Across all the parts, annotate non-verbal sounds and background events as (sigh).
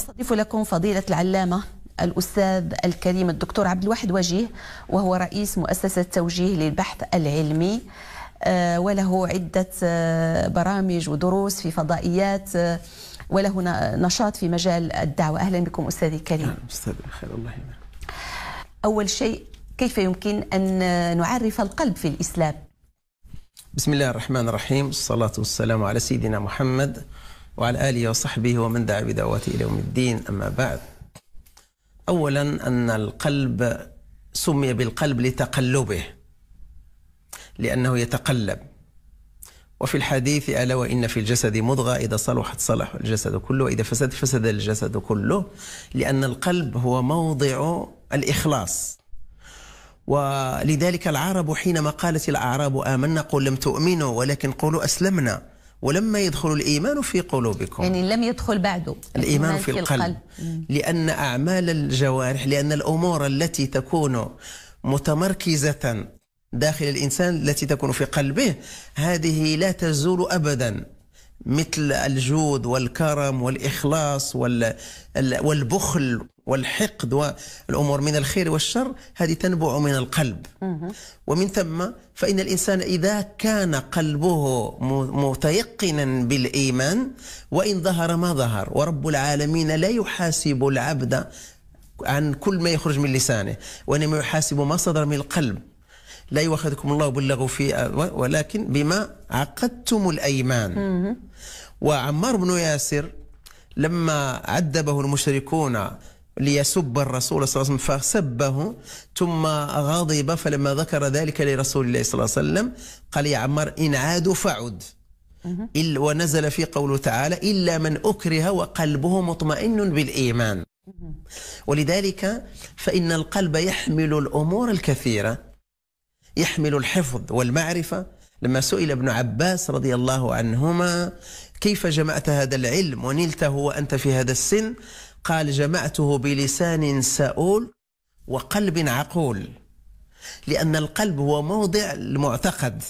نستضيف لكم فضيلة العلامة الأستاذ الكريم الدكتور عبد الواحد وجيه وهو رئيس مؤسسة توجيه للبحث العلمي آه، وله عدة آه، برامج ودروس في فضائيات آه، وله نشاط في مجال الدعوة أهلا بكم أستاذي الكريم نعم، أستاذ خير الله يمنع. أول شيء كيف يمكن أن نعرف القلب في الإسلام بسم الله الرحمن الرحيم الصلاة والسلام على سيدنا محمد وعلى آله وصحبه ومن دعا بدعوته إلى يوم الدين أما بعد أولا أن القلب سمي بالقلب لتقلبه لأنه يتقلب وفي الحديث ألا وإن في الجسد مضغة إذا صلحت صلح الجسد كله وإذا فسد فسد الجسد كله لأن القلب هو موضع الإخلاص ولذلك العرب حينما قالت الأعراب آمنا قل لم تؤمنوا ولكن قولوا أسلمنا ولما يدخل الإيمان في قلوبكم يعني لم يدخل بعده الإيمان, في, في القلب, القلب. لأن أعمال الجوارح لأن الأمور التي تكون متمركزة داخل الإنسان التي تكون في قلبه هذه لا تزول أبدا مثل الجود والكرم والإخلاص والبخل والحقد والأمور من الخير والشر هذه تنبع من القلب ومن ثم فإن الإنسان إذا كان قلبه متيقنا بالإيمان وإن ظهر ما ظهر ورب العالمين لا يحاسب العبد عن كل ما يخرج من لسانه وإنما يحاسب ما صدر من القلب لا يؤاخذكم الله بلغوا في ولكن بما عقدتم الايمان وعمار بن ياسر لما عذبه المشركون ليسب الرسول صلى الله عليه وسلم فسبه ثم غضب فلما ذكر ذلك لرسول الله صلى الله عليه وسلم قال يا عمار إن عادوا فعد ونزل في قوله تعالى إلا من أكره وقلبه مطمئن بالإيمان ولذلك فإن القلب يحمل الأمور الكثيرة يحمل الحفظ والمعرفة لما سئل ابن عباس رضي الله عنهما كيف جمعت هذا العلم ونلته وأنت في هذا السن قال جمعته بلسان سؤول وقلب عقول لأن القلب هو موضع المعتقد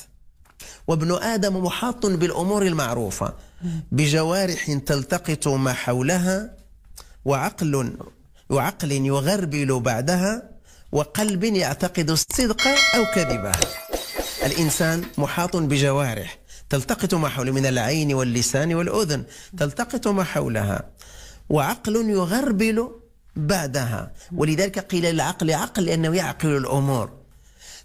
وابن آدم محاط بالأمور المعروفة بجوارح تلتقط ما حولها وعقل وعقل يغربل بعدها وقلب يعتقد الصدق أو كذبه الإنسان محاط بجوارح تلتقط ما حوله من العين واللسان والأذن تلتقط ما حولها وعقل يغربل بعدها ولذلك قيل للعقل عقل لأنه يعقل الأمور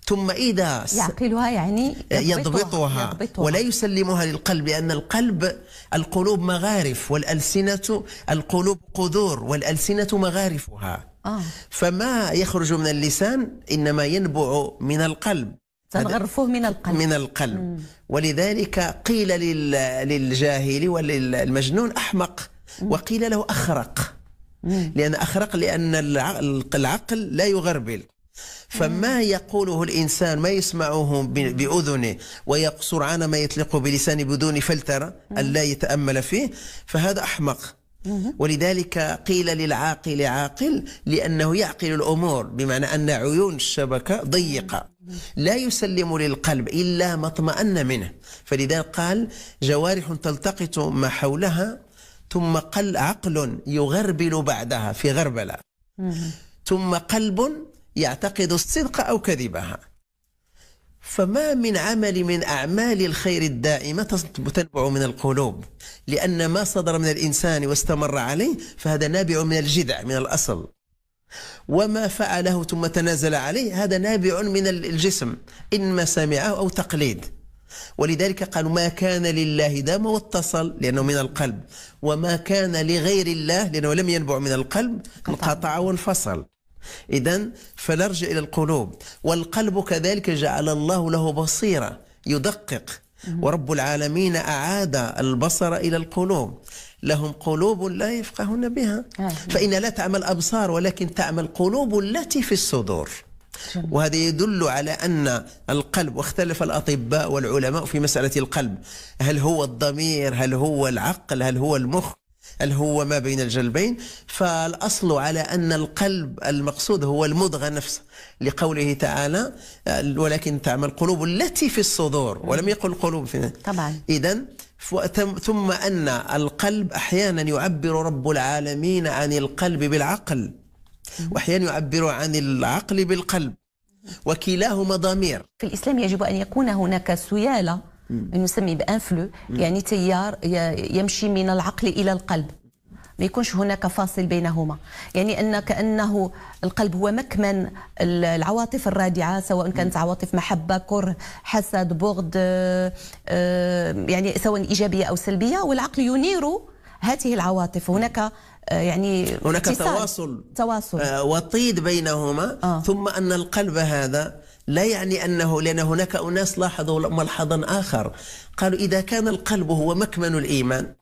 ثم إذا يعقلها يعني يضبطها, يضبطها, يضبطها ولا يسلمها للقلب لأن القلب القلوب مغارف والألسنة القلوب قذور والألسنة مغارفها آه. فما يخرج من اللسان إنما ينبع من القلب تنغرفه من القلب من القلب مم. ولذلك قيل للجاهل وللمجنون أحمق مم. وقيل له أخرق مم. لأن أخرق لأن العقل لا يغربل فما يقوله الإنسان ما يسمعه بأذنه ويقصر عن ما يطلقه بلسانه بدون فلترة ألا يتأمل فيه فهذا أحمق ولذلك قيل للعاقل عاقل لأنه يعقل الأمور بمعنى أن عيون الشبكة ضيقة لا يسلم للقلب إلا ما اطمأن منه فلذلك قال جوارح تلتقط ما حولها ثم قل عقل يغربل بعدها في غربلة ثم قلب يعتقد الصدق أو كذبها فما من عمل من أعمال الخير الدائمة تنبع من القلوب لأن ما صدر من الإنسان واستمر عليه فهذا نابع من الجذع من الأصل وما فعله ثم تنازل عليه هذا نابع من الجسم إنما سمعه أو تقليد ولذلك قالوا ما كان لله دام واتصل لأنه من القلب وما كان لغير الله لأنه لم ينبع من القلب انقطع وانفصل إذا فنرجع إلى القلوب والقلب كذلك جعل الله له بصيرة يدقق ورب العالمين أعاد البصر إلى القلوب لهم قلوب لا يفقهون بها آه. فإن لا تعمل أبصار ولكن تعمل قلوب التي في الصدور وهذا يدل على أن القلب واختلف الأطباء والعلماء في مسألة القلب هل هو الضمير هل هو العقل هل هو المخ هو ما بين الجلبين فالأصل على أن القلب المقصود هو المضغة نفسه لقوله تعالى آه، ولكن تعمل القلوب التي في الصدور ولم يقل قلوب في طبعا إذا ثم أن القلب أحيانا يعبر رب العالمين عن القلب بالعقل وأحيانا يعبر عن العقل بالقلب وكلاهما ضمير في الإسلام يجب أن يكون هناك سيالة بان بانفلو يعني تيار يمشي من العقل الى القلب ما يكونش هناك فاصل بينهما يعني ان كانه القلب هو مكمن العواطف الرادعه سواء كانت عواطف محبه كره حسد بغض آه، آه، يعني سواء ايجابيه او سلبيه والعقل ينير هذه العواطف هناك آه، يعني هناك تواصل تواصل وطيد بينهما آه. ثم ان القلب هذا لا يعني أنه لأن هناك أناس لاحظوا ملحظا آخر قالوا إذا كان القلب هو مكمن الإيمان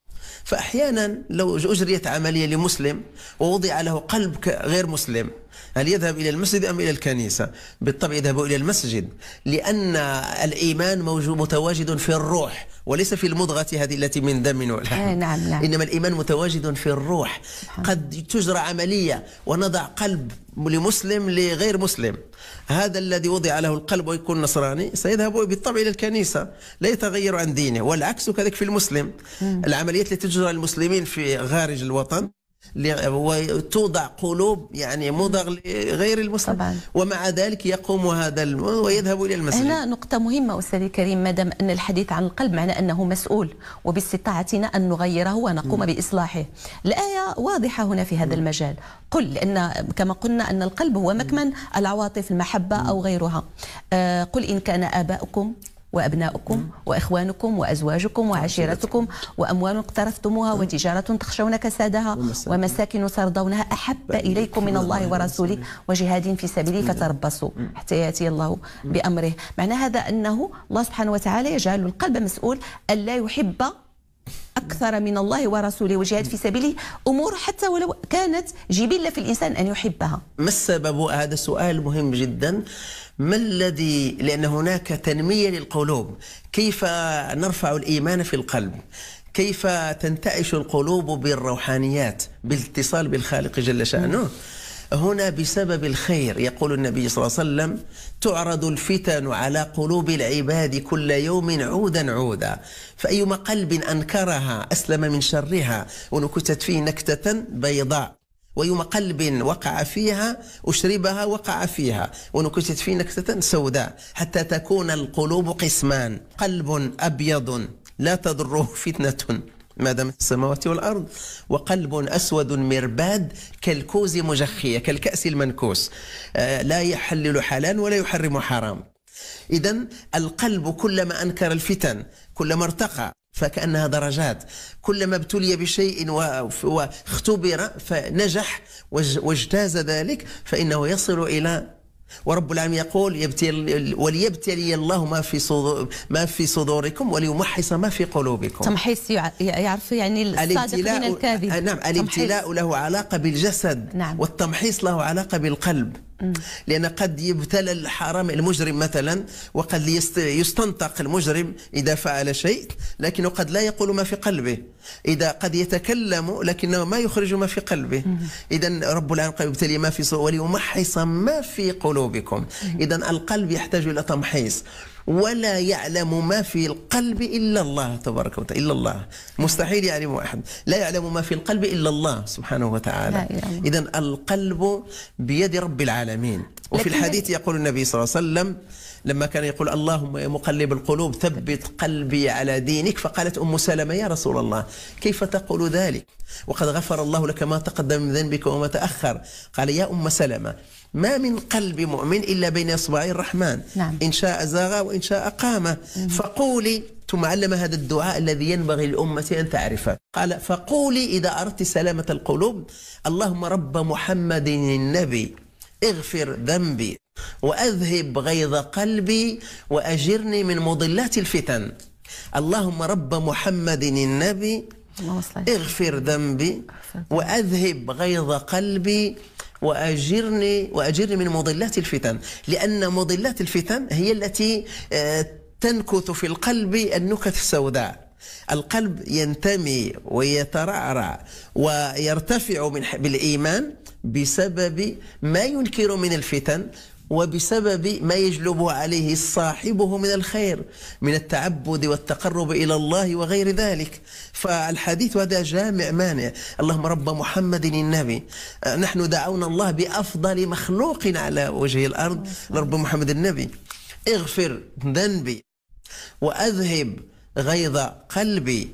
فأحيانا لو أجريت عملية لمسلم ووضع له قلب غير مسلم هل يذهب إلى المسجد أم إلى الكنيسة بالطبع يذهب إلى المسجد لأن الإيمان متواجد في الروح وليس في المضغة هذه التي من دم ولحم إيه، نعم نعم. إنما الإيمان متواجد في الروح نعم. قد تجرى عملية ونضع قلب لمسلم لغير مسلم هذا الذي وضع له القلب ويكون نصراني سيذهب بالطبع إلى الكنيسة لا يتغير عن دينه والعكس كذلك في المسلم العمليات التي تجرى للمسلمين في خارج الوطن وتوضع قلوب يعني مضغ لغير المسلم طبعا. ومع ذلك يقوم هذا ويذهب الى المسجد هنا نقطه مهمه استاذي الكريم ما دام ان الحديث عن القلب معنى انه مسؤول وباستطاعتنا ان نغيره ونقوم م. باصلاحه الايه واضحه هنا في هذا م. المجال قل لان كما قلنا ان القلب هو مكمن العواطف المحبه م. او غيرها آه قل ان كان اباؤكم وأبناؤكم وإخوانكم وأزواجكم وعشيرتكم وأموال اقترفتموها وتجارة تخشون كسادها ومساكن ترضونها أحب إليكم من الله ورسوله وجهاد في سبيله فتربصوا حتى يأتي الله بأمره معنى هذا أنه الله سبحانه وتعالى يجعل القلب مسؤول ألا يحب أكثر من الله ورسوله وجهاد في سبيله أمور حتى ولو كانت جبلة في الإنسان أن يحبها ما السبب هذا سؤال مهم جدا ما الذي لأن هناك تنمية للقلوب كيف نرفع الإيمان في القلب كيف تنتعش القلوب بالروحانيات بالاتصال بالخالق جل شأنه هنا بسبب الخير يقول النبي صلى الله عليه وسلم تعرض الفتن على قلوب العباد كل يوم عودا عودا فأيما قلب أنكرها أسلم من شرها ونكتت فيه نكتة بيضاء ويوم قلب وقع فيها أشربها وقع فيها ونكتت فيه نكتة سوداء حتى تكون القلوب قسمان قلب أبيض لا تضره (laughs) فتنة ما دامت السماوات والارض وقلب اسود مرباد كالكوز مجخيه كالكاس المنكوس آه، لا يحلل حلال ولا يحرم حرام اذا القلب كلما انكر الفتن كلما ارتقى فكانها درجات كلما ابتلي بشيء واختبر فنجح واجتاز ذلك فانه يصل الى ورب العالمين يقول وليبتلي الله ما في صدور ما في صدوركم وليمحص ما في قلوبكم تمحيص يعرف يعني الصادق من الكاذب نعم الابتلاء له علاقه بالجسد نعم. والتمحيص له علاقه بالقلب لأن قد يبتلى الحرام المجرم مثلا وقد يستنطق المجرم إذا فعل شيء لكنه قد لا يقول ما في قلبه إذا قد يتكلم لكنه ما يخرج ما في قلبه إذا رب العالمين قد يبتلي ما في صور وليمحص ما في قلوبكم إذا القلب يحتاج إلى تمحيص ولا يعلم ما في القلب إلا الله تبارك وتعالى إلا الله مستحيل يعلم أحد لا يعلم ما في القلب إلا الله سبحانه وتعالى إذا القلب بيد رب العالمين وفي الحديث يقول النبي صلى الله عليه وسلم لما كان يقول اللهم يا مقلب القلوب ثبت قلبي على دينك فقالت أم سلمة يا رسول الله كيف تقول ذلك وقد غفر الله لك ما تقدم من ذنبك وما تأخر قال يا أم سلمة ما من قلب مؤمن إلا بين إصبعي الرحمن نعم. إن شاء زاغ وإن شاء قام فقولي ثم علم هذا الدعاء الذي ينبغي للأمة أن تعرفه قال فقولي إذا أردت سلامة القلوب اللهم رب محمد النبي اغفر ذنبي وأذهب غيظ قلبي وأجرني من مضلات الفتن اللهم رب محمد النبي اغفر ذنبي وأذهب غيظ قلبي وأجرني وأجرني من مضلات الفتن لأن مضلات الفتن هي التي آه، تنكث في القلب النكث السوداء القلب ينتمي ويترعرع ويرتفع من بالإيمان بسبب ما ينكر من الفتن وبسبب ما يجلب عليه صاحبه من الخير من التعبد والتقرب إلى الله وغير ذلك فالحديث هذا جامع مانع اللهم رب محمد النبي آه، نحن دعونا الله بأفضل مخلوق على وجه الأرض لرب محمد النبي اغفر ذنبي وأذهب غيظ قلبي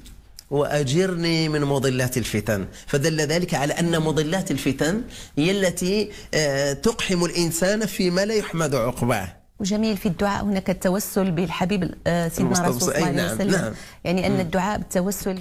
وأجرني من مضلات الفتن فدل ذلك على أن مضلات الفتن هي التي آه، تقحم الإنسان فيما لا يحمد عقباه وجميل في الدعاء هناك التوسل بالحبيب آه، سيدنا نعم. يعني رسول الله صلى الله عليه وسلم نعم. آه، يعني ان الدعاء بالتوسل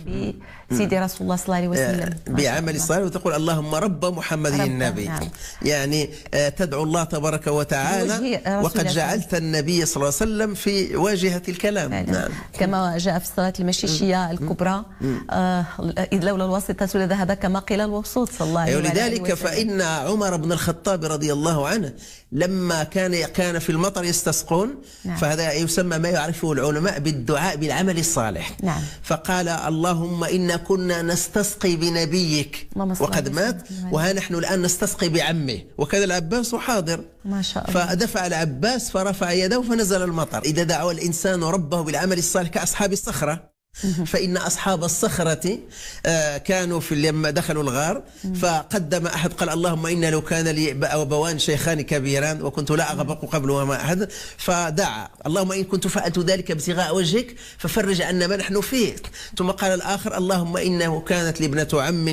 بسيدي رسول الله صلى الله عليه وسلم بعمل الصلاه وتقول اللهم رب محمد رب النبي نعم. يعني آه، تدعو الله تبارك وتعالى وقد جعلت النبي صلى الله عليه وسلم في واجهه الكلام يعني نعم. كما جاء في الصلاه المشيشيه الكبرى آه لولا الواسطه لذهب كما قيل الوسوط صلى الله عليه أيوة، وسلم ولذلك فان عمر بن الخطاب رضي الله عنه لما كان كان في المطر يستسقون نعم. فهذا يسمى ما يعرفه العلماء بالدعاء بالعمل الصالح نعم. فقال اللهم إنا كنا نستسقي بنبيك وقد مات وها نحن الآن نستسقي بعمه وكان العباس حاضر ما شاء الله فدفع العباس فرفع يده فنزل المطر إذا دعا الإنسان ربه بالعمل الصالح كأصحاب الصخرة فإن أصحاب الصخرة آه، كانوا في لما دخلوا الغار فقدم أحد قال اللهم إن لو كان لي أبوان شيخان كبيران وكنت لا أغبق قبلهما أحد فدعا اللهم إن كنت فعلت ذلك ابتغاء وجهك ففرج عنا ما نحن فيه ثم قال الآخر اللهم إنه كانت لي ابنة عم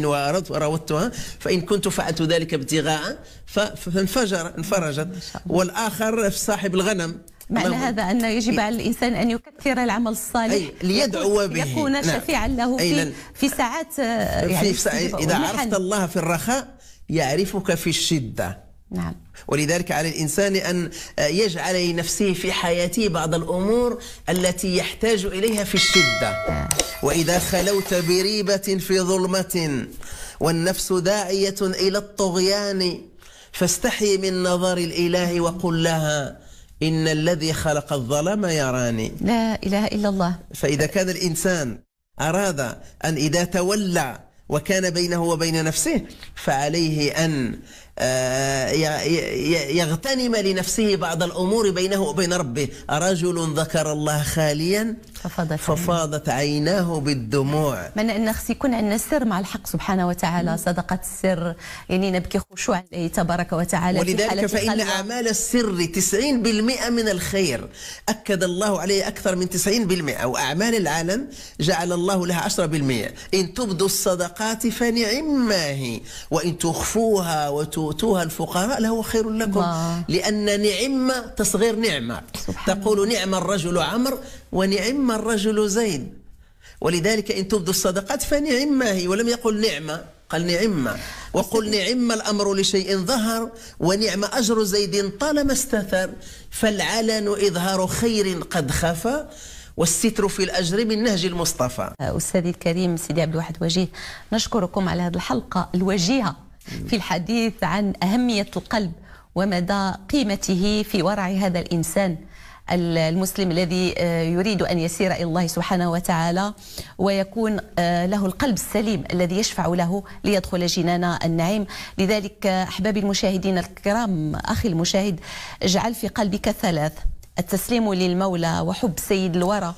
وراودتها فإن كنت فعلت ذلك ابتغاء فانفجر انفرجت والآخر في صاحب الغنم معنى هذا أن يجب إيه. على الإنسان أن يكثر العمل الصالح أي ليدعو به يكون نعم. شفيعا له في, في ساعات آه، يعني في ساعة إذا عرفت الله في الرخاء يعرفك في الشدة نعم ولذلك على الإنسان أن آه، يجعل لنفسه في حياته بعض الأمور التي يحتاج إليها في الشدة آه. وإذا خلوت بريبة في ظلمة والنفس داعية إلى الطغيان فاستحي من نظر الإله وقل لها إن الذي خلق الظلام يراني لا إله إلا الله فإذا كان الإنسان أراد أن إذا تولى وكان بينه وبين نفسه فعليه أن آه، يغتنم لنفسه بعض الأمور بينه وبين ربه رجل ذكر الله خاليا ففاضت, ففاضت عيناه بالدموع من أن خص يكون عندنا سر مع الحق سبحانه وتعالى صدقة السر يعني نبكي خشوعا عليه تبارك وتعالى ولذلك فإن أعمال السر 90% من الخير أكد الله عليه أكثر من 90% وأعمال العالم جعل الله لها 10% إن تبدوا الصدقات فنعم ما هي وإن تخفوها وتو تؤتوها الفقراء لهو خير لكم الله. لأن نعمة تصغير نعمة سبحان تقول نعم الرجل عمر ونعم الرجل زيد ولذلك إن تبدوا الصدقات فنعمة هي ولم يقل نعمة قال نعمة وقل نعم الأمر لشيء ظهر ونعم أجر زيد طالما استثر فالعلن إظهار خير قد خفى والستر في الأجر من نهج المصطفى أستاذي الكريم سيدي عبد الواحد وجيه نشكركم على هذه الحلقة الوجيهة في الحديث عن أهمية القلب ومدى قيمته في ورع هذا الإنسان المسلم الذي آه، يريد أن يسير إلى الله سبحانه وتعالى ويكون آه، له القلب السليم الذي يشفع له ليدخل جنان النعيم لذلك آه، أحبابي المشاهدين الكرام أخي المشاهد اجعل في قلبك ثلاث التسليم للمولى وحب سيد الورى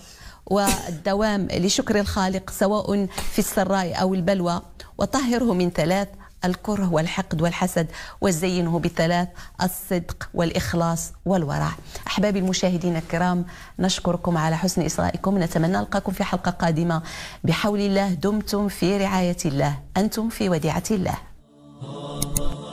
والدوام لشكر الخالق سواء في السراء أو البلوى وطهره من ثلاث الكره والحقد والحسد وزينه بثلاث الصدق والإخلاص والورع أحبابي المشاهدين الكرام نشكركم على حسن إصغائكم نتمنى ألقاكم في حلقة قادمة بحول الله دمتم في رعاية الله أنتم في وديعة الله